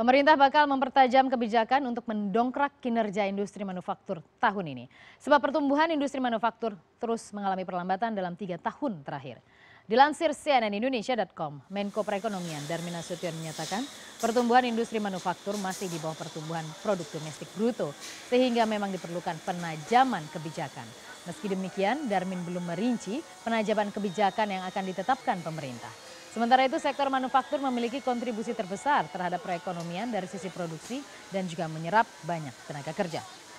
Pemerintah bakal mempertajam kebijakan untuk mendongkrak kinerja industri manufaktur tahun ini. Sebab pertumbuhan industri manufaktur terus mengalami perlambatan dalam tiga tahun terakhir. Dilansir CNN Indonesia.com, Menko Perekonomian Darmin Nasution menyatakan pertumbuhan industri manufaktur masih di bawah pertumbuhan produk domestik bruto sehingga memang diperlukan penajaman kebijakan. Meski demikian, Darmin belum merinci penajaman kebijakan yang akan ditetapkan pemerintah. Sementara itu sektor manufaktur memiliki kontribusi terbesar terhadap perekonomian dari sisi produksi dan juga menyerap banyak tenaga kerja.